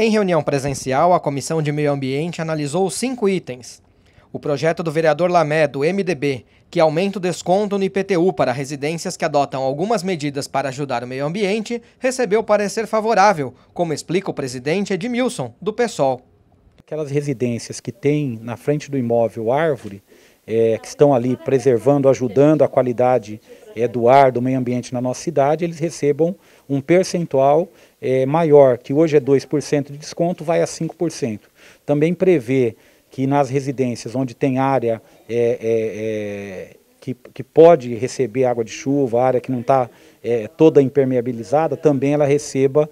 Em reunião presencial, a Comissão de Meio Ambiente analisou cinco itens. O projeto do vereador Lamé, do MDB, que aumenta o desconto no IPTU para residências que adotam algumas medidas para ajudar o meio ambiente, recebeu parecer favorável, como explica o presidente Edmilson, do PSOL. Aquelas residências que têm na frente do imóvel árvore, é, que estão ali preservando, ajudando a qualidade é, do ar, do meio ambiente na nossa cidade, eles recebam um percentual é, maior, que hoje é 2% de desconto, vai a 5%. Também prevê que nas residências onde tem área é, é, é, que, que, pode receber água de chuva, área que não está é, toda impermeabilizada, também ela receba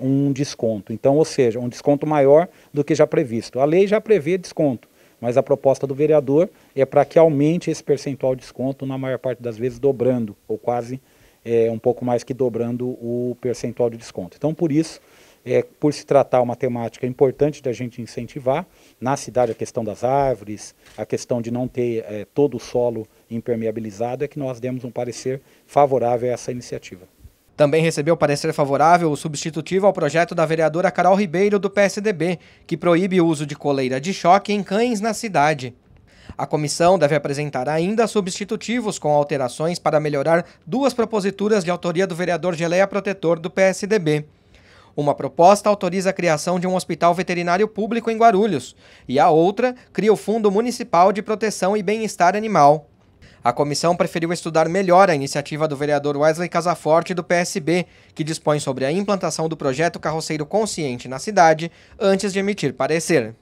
um desconto. Então, ou seja, um desconto maior do que já previsto. A lei já prevê desconto mas a proposta do vereador é para que aumente esse percentual de desconto, na maior parte das vezes dobrando, ou quase é, um pouco mais que dobrando o percentual de desconto. Então, por isso, é, por se tratar uma temática importante da gente incentivar, na cidade a questão das árvores, a questão de não ter é, todo o solo impermeabilizado, é que nós demos um parecer favorável a essa iniciativa. Também recebeu parecer favorável o substitutivo ao projeto da vereadora Carol Ribeiro, do PSDB, que proíbe o uso de coleira de choque em cães na cidade. A comissão deve apresentar ainda substitutivos com alterações para melhorar duas proposituras de autoria do vereador Geleia Protetor, do PSDB. Uma proposta autoriza a criação de um hospital veterinário público em Guarulhos e a outra cria o Fundo Municipal de Proteção e Bem-Estar Animal. A comissão preferiu estudar melhor a iniciativa do vereador Wesley Casaforte do PSB, que dispõe sobre a implantação do projeto Carroceiro Consciente na cidade, antes de emitir parecer.